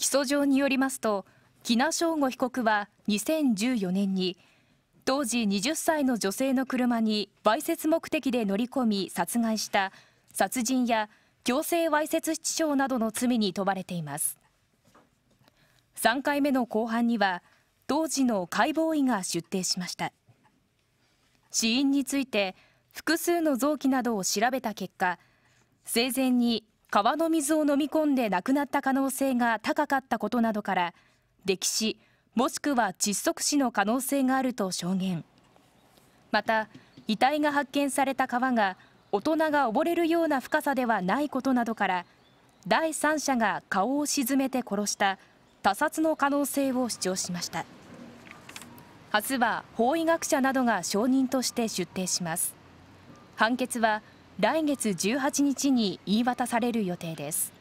起訴状によりますと喜納尚吾被告は2014年に当時20歳の女性の車にわいせつ目的で乗り込み殺害した殺人や強制わいせつ致傷などの罪に問われています3回目の公判には当時の解剖医が出廷しました死因について複数の臓器などを調べた結果生前に川の水を飲み込んで亡くなった可能性が高かったことなどから溺死もしくは窒息死の可能性があると証言また遺体が発見された川が大人が溺れるような深さではないことなどから第三者が顔を沈めて殺した他殺の可能性を主張しました明日は法医学者などが証人として出廷します判決は来月18日に言い渡される予定です。